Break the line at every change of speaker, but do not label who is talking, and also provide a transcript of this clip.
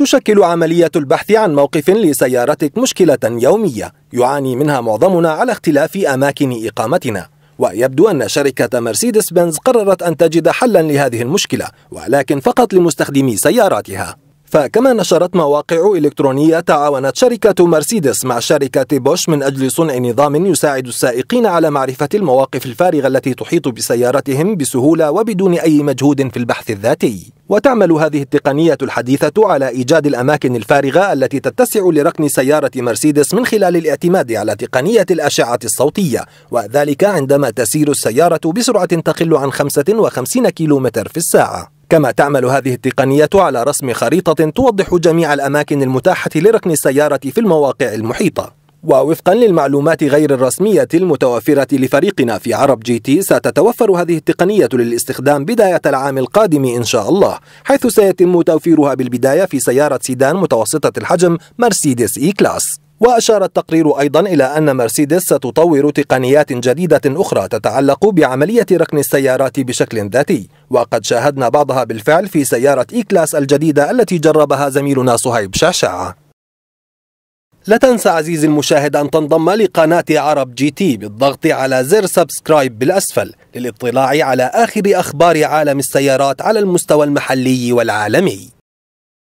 تشكل عملية البحث عن موقف لسيارتك مشكلة يومية يعاني منها معظمنا على اختلاف أماكن إقامتنا ويبدو أن شركة مرسيدس بنز قررت أن تجد حلا لهذه المشكلة ولكن فقط لمستخدمي سياراتها فكما نشرت مواقع إلكترونية تعاونت شركة مرسيدس مع شركة بوش من أجل صنع نظام يساعد السائقين على معرفة المواقف الفارغة التي تحيط بسيارتهم بسهولة وبدون أي مجهود في البحث الذاتي وتعمل هذه التقنية الحديثة على إيجاد الأماكن الفارغة التي تتسع لركن سيارة مرسيدس من خلال الاعتماد على تقنية الأشعة الصوتية وذلك عندما تسير السيارة بسرعة تقل عن 55 كيلومتر في الساعة كما تعمل هذه التقنية على رسم خريطة توضح جميع الأماكن المتاحة لركن السيارة في المواقع المحيطة ووفقا للمعلومات غير الرسمية المتوفرة لفريقنا في عرب جي تي ستتوفر هذه التقنية للاستخدام بداية العام القادم إن شاء الله حيث سيتم توفيرها بالبداية في سيارة سيدان متوسطة الحجم مرسيدس إي e كلاس وأشار التقرير أيضا إلى أن مرسيدس ستطور تقنيات جديدة أخرى تتعلق بعملية ركن السيارات بشكل ذاتي وقد شاهدنا بعضها بالفعل في سيارة إي كلاس الجديدة التي جربها زميلنا صهيب شعشع لا تنسى عزيزي المشاهد أن تنضم لقناة عرب جي تي بالضغط على زر سبسكرايب بالأسفل للاطلاع على آخر أخبار عالم السيارات على المستوى المحلي والعالمي